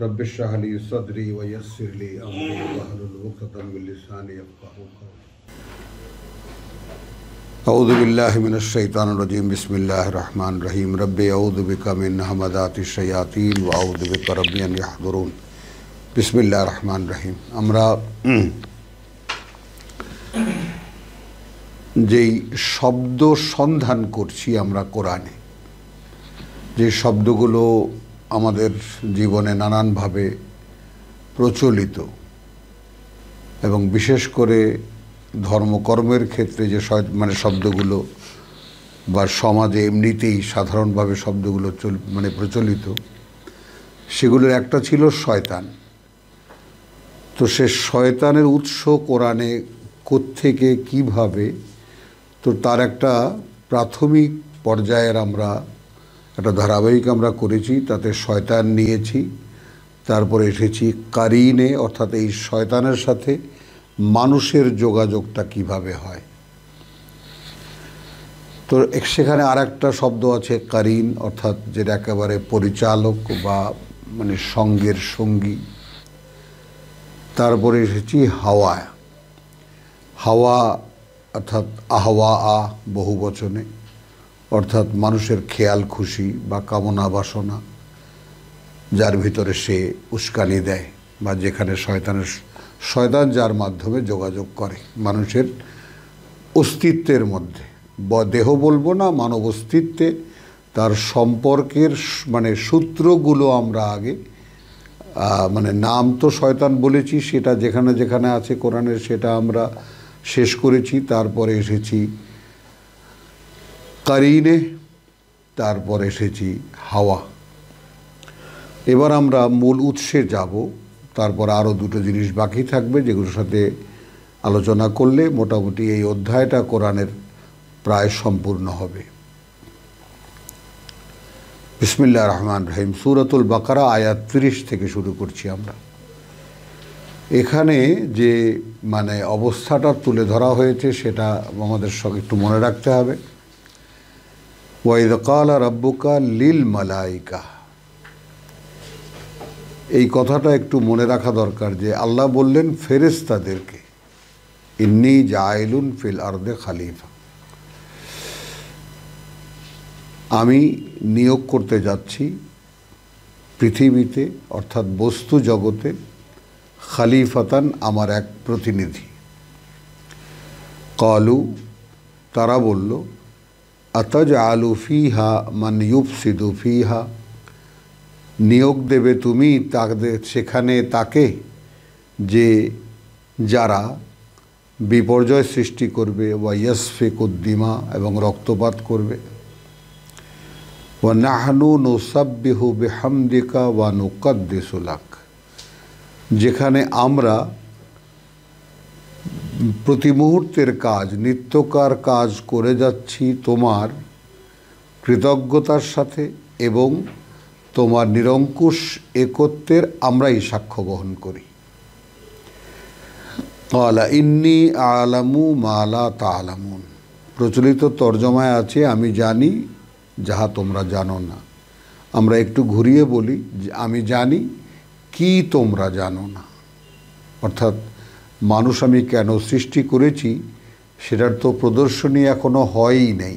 رب اشرح لي صدري ويسر لي امري واحلل عقدة من لساني يفقهوا قولي أعوذ بالله من الشيطان الرجيم بسم الله الرحمن الرحيم رب أعوذ بك من همدات الشياطين وأعوذ بك رب أن يحضرون بسم الله الرحمن الرحيم আমরা যেই শব্দ সন্ধান করছি আমরা কোরআনে যে শব্দগুলো আমাদের জীবনে নানানভাবে প্রচলিত এবং বিশেষ করে ধর্মকর্মের ক্ষেত্রে যে মানে শব্দগুলো বা সমাজে এমনিতেই সাধারণভাবে শব্দগুলো চল মানে প্রচলিত সেগুলোর একটা ছিল শয়তান তো সে শয়তানের উৎস কোরআনে কোত্থেকে কিভাবে তো তার একটা প্রাথমিক পর্যায়ের আমরা একটা ধারাবাহিক আমরা করেছি তাতে শয়তান নিয়েছি তারপরে এসেছি কারিনে অর্থাৎ এই শয়তানের সাথে মানুষের যোগাযোগটা কিভাবে হয় তো সেখানে আর একটা শব্দ আছে কারিন অর্থাৎ যেটা একেবারে পরিচালক বা মানে সঙ্গের সঙ্গী তারপরে এসেছি হাওয়া হাওয়া অর্থাৎ আহওয়া আ বহু বচনে অর্থাৎ মানুষের খেয়াল খুশি বা কামনা বাসনা যার ভিতরে সে উস্কানি দেয় বা যেখানে শয়তানের শয়তান যার মাধ্যমে যোগাযোগ করে মানুষের অস্তিত্বের মধ্যে দেহ বলবো না মানব অস্তিত্বে তার সম্পর্কের মানে সূত্রগুলো আমরা আগে মানে নাম তো শয়তান বলেছি সেটা যেখানে যেখানে আছে কোরআনের সেটা আমরা শেষ করেছি তারপরে এসেছি কারিনে তারপর এসেছি হাওয়া এবার আমরা মূল উৎসে যাব তারপর আরও দুটো জিনিস বাকি থাকবে যেগুলোর সাথে আলোচনা করলে মোটামুটি এই অধ্যায়টা কোরআনের প্রায় সম্পূর্ণ হবে বিসমিল্লা রহমান রহিম সুরতুল বাকারা আয়াত ত্রিশ থেকে শুরু করছি আমরা এখানে যে মানে অবস্থাটা তুলে ধরা হয়েছে সেটা আমাদের সঙ্গে একটু মনে রাখতে হবে কালা রাব্বুকা লীল মালাইকা এই কথাটা একটু মনে রাখা দরকার যে আল্লাহ বললেন ফেরেস্তাদেরকে ইন্নি জায়লুন ফিল আর্দে খালিফা আমি নিয়োগ করতে যাচ্ছি পৃথিবীতে অর্থাৎ বস্তু জগতে খালিফাতান আমার এক প্রতিনিধি কলু তারা বলল আতজ আলু ফিহা মান ইউপসিদু ফিহা নিয়োগ দেবে তুমি তাদের সেখানে তাকে যে যারা বিপর্যয় সৃষ্টি করবে ওয়া ইয়াসফিক উদ্দিমা এবং রক্তপাত করবে ওয়া নাহনু নুসাব্বিহু বেহামদিকা ওয়া নুকাদ্দিসুলাক যেখানে আমরা প্রতি মুহূর্তের কাজ নিত্যকার কাজ করে যাচ্ছি তোমার কৃতজ্ঞতার সাথে এবং তোমার নিরঙ্কুশ একত্বের আমরাই সাক্ষ্য বহন করি ইন্নি আলামু মালা তালামুন প্রচলিত তর্জমায় আছে আমি জানি যাহা তোমরা জানো না আমরা একটু ঘুরিয়ে বলি আমি জানি কি তোমরা জানো না অর্থাৎ মানুষ আমি কেন সৃষ্টি করেছি সেটার তো প্রদর্শনী এখনও হয়ই নেই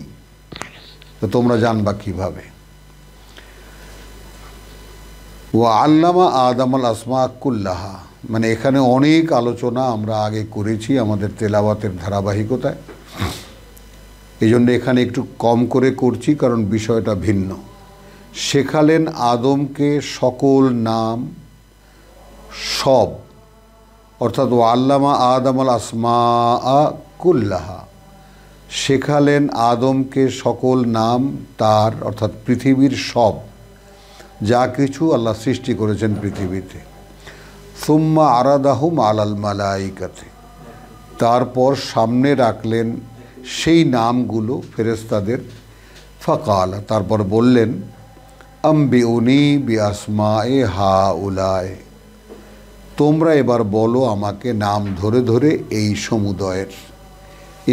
তো তোমরা জানবা কিভাবে ও আল্লামা আদামাল আসমা আকুল্লাহা মানে এখানে অনেক আলোচনা আমরা আগে করেছি আমাদের তেলাওয়াতের ধারাবাহিকতায় এই জন্য এখানে একটু কম করে করছি কারণ বিষয়টা ভিন্ন শেখালেন আদমকে সকল নাম সব অর্থাৎ ও আল্লামা আদম আল আসমা কুল্লাহা শেখালেন আদমকে সকল নাম তার অর্থাৎ পৃথিবীর সব যা কিছু আল্লাহ সৃষ্টি করেছেন পৃথিবীতে সুম্মা আরাদাহুম আলাল মালাইকাতে তারপর সামনে রাখলেন সেই নামগুলো ফেরেস্তাদের ফকাল তারপর বললেন আম্বি উনি বি আসমা এ হা উলায় তোমরা এবার বলো আমাকে নাম ধরে ধরে এই সমুদয়ের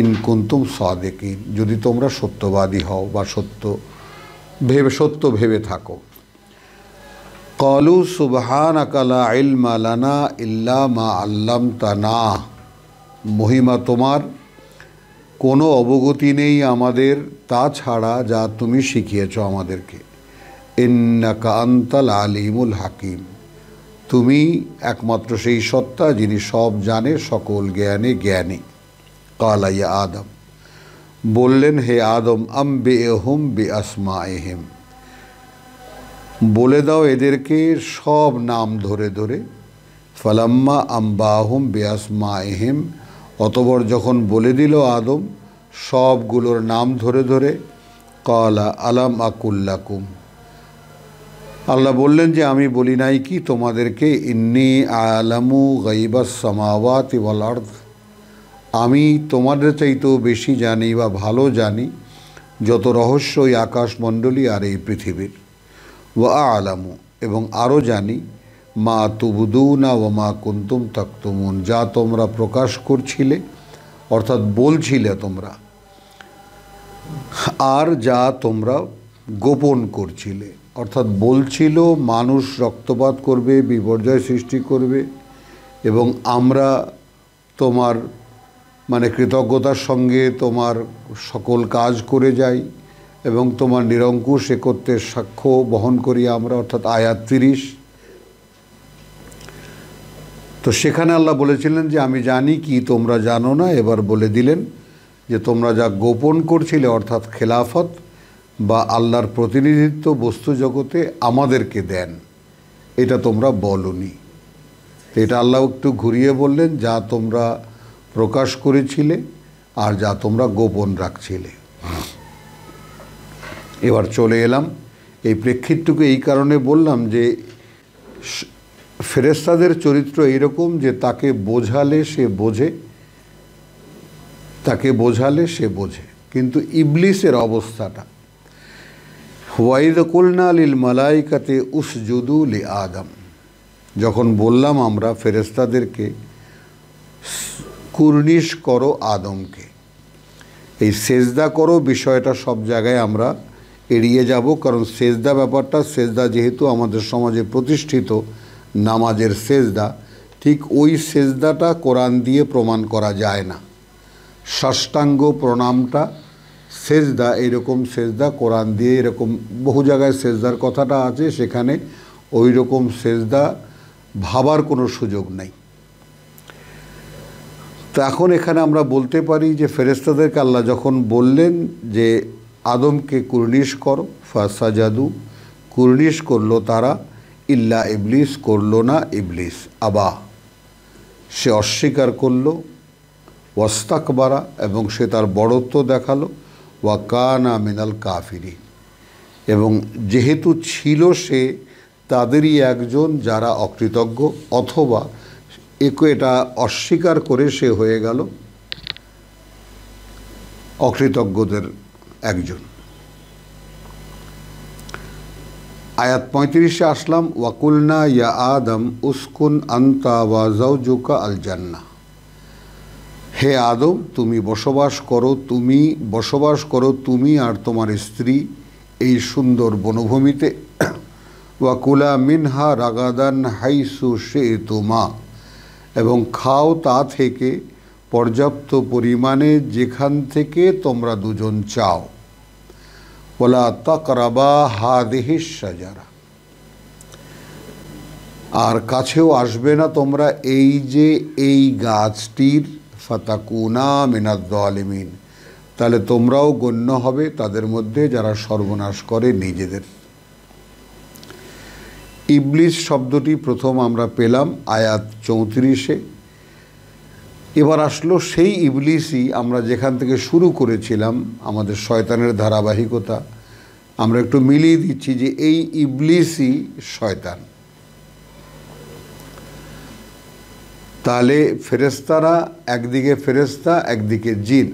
ইনকুন্তুম সাদেকিন যদি তোমরা সত্যবাদী হও বা সত্য ভেবে সত্য ভেবে থাকো কলু সুবহান আকালা ইল মালানা ইল্লা মা আল্লাম তানা মহিমা তোমার কোনো অবগতি নেই আমাদের তা ছাড়া যা তুমি শিখিয়েছ আমাদেরকে ইন্নাকান্তাল আলিমুল হাকিম তুমি একমাত্র সেই সত্তা যিনি সব জানে সকল জ্ঞানে জ্ঞানী কালাইয়া ইয়া আদম বললেন হে আদম আম বে এহম বে আসমা এহেম বলে দাও এদেরকে সব নাম ধরে ধরে ফালাম্মা আম্বাহম বে আসমা এহেম অতবর যখন বলে দিল আদম সবগুলোর নাম ধরে ধরে কলা আলাম আকুল্লাকুম আল্লাহ বললেন যে আমি বলি নাই কি তোমাদেরকে ইন্নি আলামু গাইবা সামাওয়াত ওয়াল আর্দ আমি তোমাদের চাইতেও বেশি জানি বা ভালো জানি যত রহস্য ওই আকাশমণ্ডলী আর এই পৃথিবীর ও আলামু এবং আরও জানি মা তুবুদু না ও মা কুন্তুম তাক্তুমুন যা তোমরা প্রকাশ করছিলে অর্থাৎ বলছিলে তোমরা আর যা তোমরা গোপন করছিলে অর্থাৎ বলছিল মানুষ রক্তপাত করবে বিপর্যয় সৃষ্টি করবে এবং আমরা তোমার মানে কৃতজ্ঞতার সঙ্গে তোমার সকল কাজ করে যাই এবং তোমার নিরঙ্কুশ একত্রের সাক্ষ্য বহন করি আমরা অর্থাৎ আয়াত তিরিশ তো সেখানে আল্লাহ বলেছিলেন যে আমি জানি কি তোমরা জানো না এবার বলে দিলেন যে তোমরা যা গোপন করছিলে অর্থাৎ খেলাফত বা আল্লাহর প্রতিনিধিত্ব বস্তু জগতে আমাদেরকে দেন এটা তোমরা বলনি এটা আল্লাহ একটু ঘুরিয়ে বললেন যা তোমরা প্রকাশ করেছিলে আর যা তোমরা গোপন রাখছিলে এবার চলে এলাম এই প্রেক্ষিতটুকু এই কারণে বললাম যে ফেরেস্তাদের চরিত্র এইরকম যে তাকে বোঝালে সে বোঝে তাকে বোঝালে সে বোঝে কিন্তু ইবলিসের অবস্থাটা ওয়াইদ কুলনা লিল মালাইকাতে উসজুদু লি আদম যখন বললাম আমরা ফেরেস্তাদেরকে কুর্নিশ করো আদমকে এই সেজদা করো বিষয়টা সব জায়গায় আমরা এড়িয়ে যাব কারণ সেজদা ব্যাপারটা সেজদা যেহেতু আমাদের সমাজে প্রতিষ্ঠিত নামাজের সেজদা ঠিক ওই সেজদাটা কোরআন দিয়ে প্রমাণ করা যায় না ষষ্টাঙ্গ প্রণামটা সেজদা এরকম সেজদা কোরআন দিয়ে এরকম বহু জায়গায় সেজদার কথাটা আছে সেখানে ওই রকম সেজদা ভাবার কোনো সুযোগ নাই তো এখন এখানে আমরা বলতে পারি যে ফেরেস্তাদেরকে আল্লাহ যখন বললেন যে আদমকে কুর্নিশ করো ফাসা জাদু কুর্নিশ করলো তারা ইল্লা ইবলিস করল না ইবলিস আবা সে অস্বীকার করল ওয়াস্তাকবারা এবং সে তার বড়ত্ব দেখালো ওয়াকানা মিনাল কাফিরি এবং যেহেতু ছিল সে তাদেরই একজন যারা অকৃতজ্ঞ অথবা একে এটা অস্বীকার করে সে হয়ে গেল অকৃতজ্ঞদের একজন আয়াত পঁয়ত্রিশে আসলাম ওয়াকুলনা ইয়া আদম উস্কুন আন্তা ওয়া জৌজুকা আল জান্না হে আদম তুমি বসবাস করো তুমি বসবাস করো তুমি আর তোমার স্ত্রী এই সুন্দর বনভূমিতে ওয়াকুলা মিনহা রাগাদান হাইসু সে তোমা এবং খাও তা থেকে পর্যাপ্ত পরিমাণে যেখান থেকে তোমরা দুজন চাও ওলা তাকরাবা হা দেহের সাজারা আর কাছেও আসবে না তোমরা এই যে এই গাছটির ফাতাকুনা মিনাদ আলিমিন তাহলে তোমরাও গণ্য হবে তাদের মধ্যে যারা সর্বনাশ করে নিজেদের ইবলিস শব্দটি প্রথম আমরা পেলাম আয়াত চৌত্রিশে এবার আসলো সেই ইবলিসই আমরা যেখান থেকে শুরু করেছিলাম আমাদের শয়তানের ধারাবাহিকতা আমরা একটু মিলিয়ে দিচ্ছি যে এই ইবলিসই শয়তান তাহলে ফেরেস্তারা একদিকে ফেরেস্তা একদিকে জিন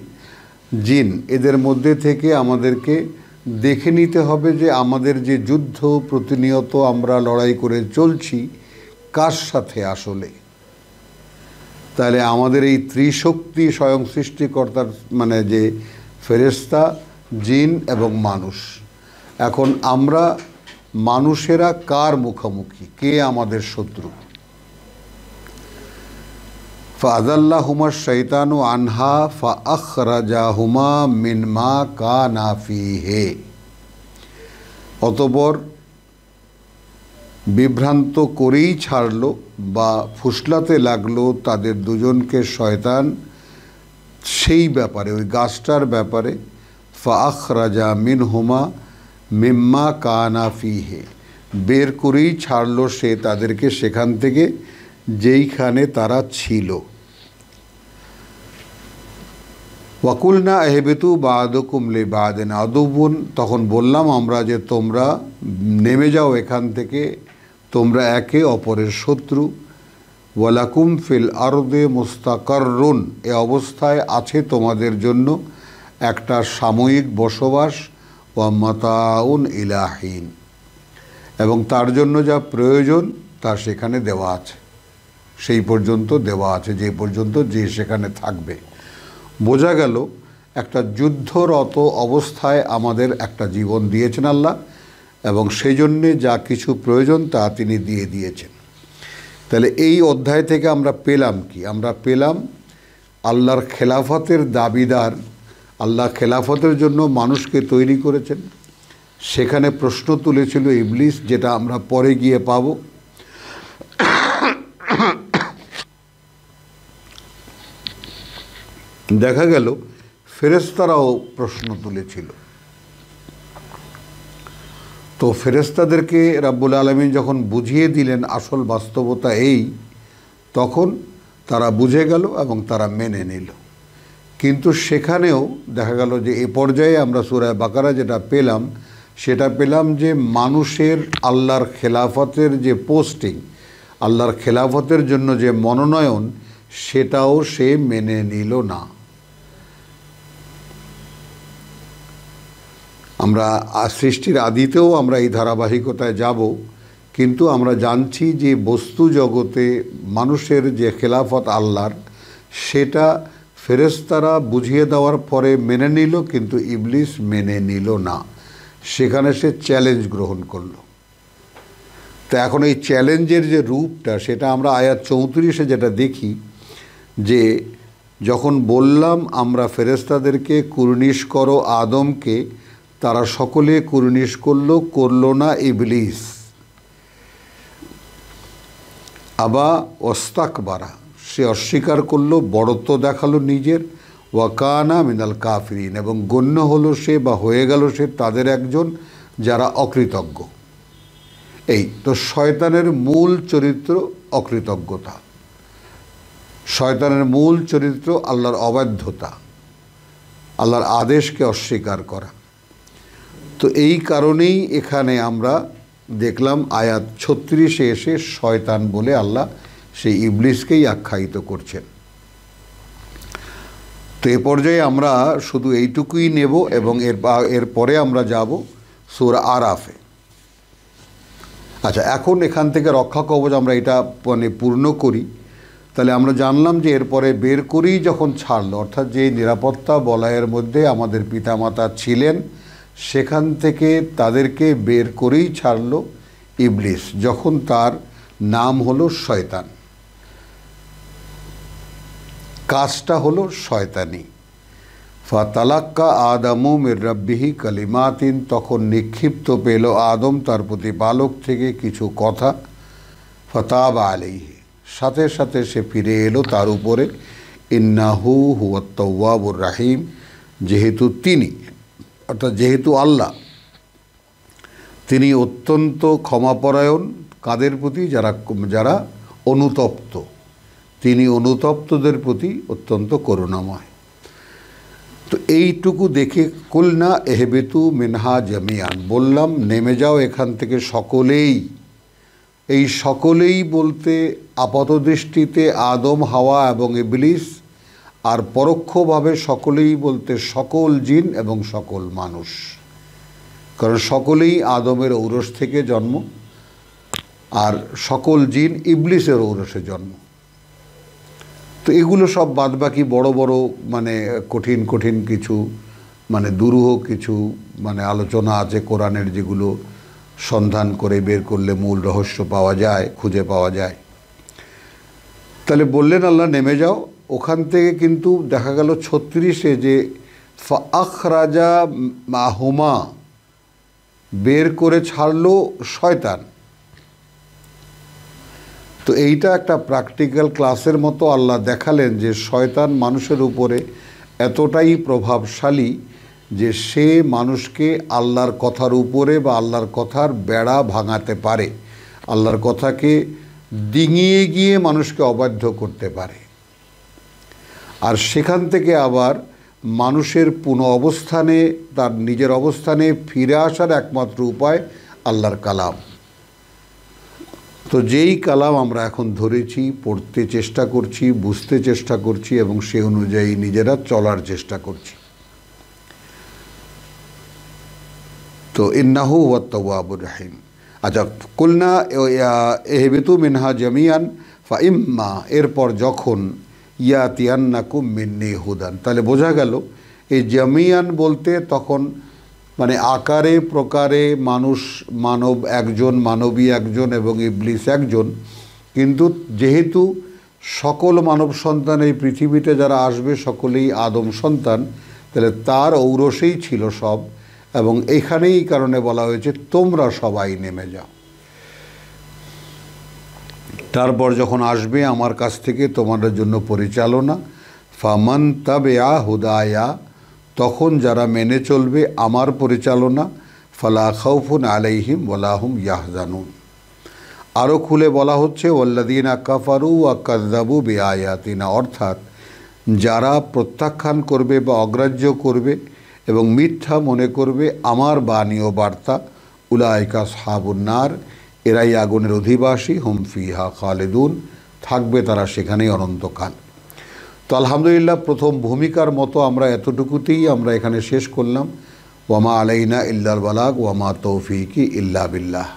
জিন এদের মধ্যে থেকে আমাদেরকে দেখে নিতে হবে যে আমাদের যে যুদ্ধ প্রতিনিয়ত আমরা লড়াই করে চলছি কার সাথে আসলে তাহলে আমাদের এই ত্রিশক্তি স্বয়ং সৃষ্টিকর্তার মানে যে ফেরেস্তা জিন এবং মানুষ এখন আমরা মানুষেরা কার মুখোমুখি কে আমাদের শত্রু ফাজাল্লা হুমা শৈতানু আনহা ফা রাজা হুমা মিনমা কা নাফি হে অতপর বিভ্রান্ত করেই ছাড়ল বা ফুসলাতে লাগলো তাদের দুজনকে শয়তান সেই ব্যাপারে ওই গাছটার ব্যাপারে ফা আখরাজা মিন হুমা মিম্মা কানাফি হে বের করেই ছাড়লো সে তাদেরকে সেখান থেকে যেইখানে তারা ছিল ওয়াকুলনা এহেবেতু বাদকুমলে বাদেন আদবন তখন বললাম আমরা যে তোমরা নেমে যাও এখান থেকে তোমরা একে অপরের শত্রু ওয়ালাকুম ফিল আরদে মুস্তাকাররুন এ অবস্থায় আছে তোমাদের জন্য একটা সাময়িক বসবাস ও মাতাউন ইলাহীন এবং তার জন্য যা প্রয়োজন তা সেখানে দেওয়া আছে সেই পর্যন্ত দেওয়া আছে যে পর্যন্ত যে সেখানে থাকবে বোঝা গেল একটা যুদ্ধরত অবস্থায় আমাদের একটা জীবন দিয়েছেন আল্লাহ এবং সেই জন্যে যা কিছু প্রয়োজন তা তিনি দিয়ে দিয়েছেন তাহলে এই অধ্যায় থেকে আমরা পেলাম কি আমরা পেলাম আল্লাহর খেলাফতের দাবিদার আল্লাহ খেলাফতের জন্য মানুষকে তৈরি করেছেন সেখানে প্রশ্ন তুলেছিল ইবলিস যেটা আমরা পরে গিয়ে পাবো দেখা গেল ফেরেস্তারাও প্রশ্ন তুলেছিল তো ফেরেস্তাদেরকে রাব্বুল আলমিন যখন বুঝিয়ে দিলেন আসল বাস্তবতা এই তখন তারা বুঝে গেল এবং তারা মেনে নিল কিন্তু সেখানেও দেখা গেল যে এ পর্যায়ে আমরা সুরায় বাকারা যেটা পেলাম সেটা পেলাম যে মানুষের আল্লাহর খেলাফতের যে পোস্টিং আল্লাহর খেলাফতের জন্য যে মনোনয়ন সেটাও সে মেনে নিল না আমরা সৃষ্টির আদিতেও আমরা এই ধারাবাহিকতায় যাব কিন্তু আমরা জানছি যে বস্তু জগতে মানুষের যে খেলাফত আল্লাহর সেটা ফেরেস্তারা বুঝিয়ে দেওয়ার পরে মেনে নিল কিন্তু ইবলিস মেনে নিল না সেখানে সে চ্যালেঞ্জ গ্রহণ করলো তো এখন এই চ্যালেঞ্জের যে রূপটা সেটা আমরা আয়াত চৌত্রিশে যেটা দেখি যে যখন বললাম আমরা ফেরেস্তাদেরকে কুর্নিশ করো আদমকে তারা সকলে কুর্নিশ করল করল না ইবলিস আবা বারা সে অস্বীকার করল বড়ত্ব দেখালো নিজের ওয়াকানা মিনাল কাফরিন এবং গণ্য হলো সে বা হয়ে গেল সে তাদের একজন যারা অকৃতজ্ঞ এই তো শয়তানের মূল চরিত্র অকৃতজ্ঞতা শয়তানের মূল চরিত্র আল্লাহর অবাধ্যতা আল্লাহর আদেশকে অস্বীকার করা তো এই কারণেই এখানে আমরা দেখলাম আয়াত ছত্রিশে এসে শয়তান বলে আল্লাহ সেই ইবলিসকেই আখ্যায়িত করছেন তো এ পর্যায়ে আমরা শুধু এইটুকুই নেব এবং এর এরপরে আমরা যাব সুর আরাফে আচ্ছা এখন এখান থেকে রক্ষা কবচ আমরা এটা মানে পূর্ণ করি তাহলে আমরা জানলাম যে এরপরে বের করেই যখন ছাড়লো অর্থাৎ যে নিরাপত্তা বলয়ের মধ্যে আমাদের পিতামাতা ছিলেন সেখান থেকে তাদেরকে বের করেই ছাড়ল ইবলিস যখন তার নাম হলো শয়তান কাজটা হলো শয়তানি ফাতালাক্কা আদামু মির রব্বিহি কালিমাতিন তখন নিক্ষিপ্ত পেল আদম তার প্রতিপালক থেকে কিছু কথা ফতাব আলিহি সাথে সাথে সে ফিরে এলো তার উপরে ইন্নাহু হুয়াত্তাবুর রাহিম যেহেতু তিনি অর্থাৎ যেহেতু আল্লাহ তিনি অত্যন্ত ক্ষমাপরায়ণ কাদের প্রতি যারা যারা অনুতপ্ত তিনি অনুতপ্তদের প্রতি অত্যন্ত করুণাময় তো এইটুকু দেখে কুলনা এহেবেতু মিনহা জামিয়ান বললাম নেমে যাও এখান থেকে সকলেই এই সকলেই বলতে আপাতদৃষ্টিতে আদম হাওয়া এবং ইবলিস আর পরোক্ষভাবে সকলেই বলতে সকল জিন এবং সকল মানুষ কারণ সকলেই আদমের ঔরস থেকে জন্ম আর সকল জিন ইবলিসের ঔরসে জন্ম তো এগুলো সব বাদবাকি বড় বড় মানে কঠিন কঠিন কিছু মানে দুরূহ কিছু মানে আলোচনা আছে কোরআনের যেগুলো সন্ধান করে বের করলে মূল রহস্য পাওয়া যায় খুঁজে পাওয়া যায় তাহলে বললেন আল্লাহ নেমে যাও ওখান থেকে কিন্তু দেখা গেল ছত্রিশে যে আখ রাজা মাহুমা বের করে ছাড়ল শয়তান তো এইটা একটা প্র্যাকটিক্যাল ক্লাসের মতো আল্লাহ দেখালেন যে শয়তান মানুষের উপরে এতটাই প্রভাবশালী যে সে মানুষকে আল্লাহর কথার উপরে বা আল্লাহর কথার বেড়া ভাঙাতে পারে আল্লাহর কথাকে ডিঙিয়ে গিয়ে মানুষকে অবাধ্য করতে পারে আর সেখান থেকে আবার মানুষের পুন অবস্থানে তার নিজের অবস্থানে ফিরে আসার একমাত্র উপায় আল্লাহর কালাম তো যেই কালাম আমরা এখন ধরেছি পড়তে চেষ্টা করছি বুঝতে চেষ্টা করছি এবং সে অনুযায়ী নিজেরা চলার চেষ্টা করছি তো ইন্নাহু আবুর রাহিম আচ্ছা কুলনা এহেবেতু মিনহা জামিয়ান ফা ইম্মা এরপর যখন নাকু মিন্নি হুদান তাহলে বোঝা গেল এই জামিয়ান বলতে তখন মানে আকারে প্রকারে মানুষ মানব একজন মানবী একজন এবং ইবলিস একজন কিন্তু যেহেতু সকল মানব সন্তান এই পৃথিবীতে যারা আসবে সকলেই আদম সন্তান তাহলে তার ঔরসেই ছিল সব এবং এখানেই কারণে বলা হয়েছে তোমরা সবাই নেমে যাও তারপর যখন আসবে আমার কাছ থেকে তোমাদের জন্য পরিচালনা ফামান তাবে হুদায়া তখন যারা মেনে চলবে আমার পরিচালনা ফালা খৌফুন আলাইহিম ওলাহুম ইয়াহজানুন আরও খুলে বলা হচ্ছে ওল্লাদিন আকাফারু আকাজাবু বে আয়াতিনা অর্থাৎ যারা প্রত্যাখ্যান করবে বা অগ্রাহ্য করবে এবং মিথ্যা মনে করবে আমার বাণী ও বার্তা উলায়কা সাবুন্নার এরাই আগুনের অধিবাসী হুমফিহা ফিহা খালেদুন থাকবে তারা সেখানেই অনন্তকাল তো আলহামদুলিল্লাহ প্রথম ভূমিকার মতো আমরা এতটুকুতেই আমরা এখানে শেষ করলাম ওয়ামা আলাইনা ইল্লাল বালাক ওয়ামা তৌফিকি ইল্লা বিল্লাহ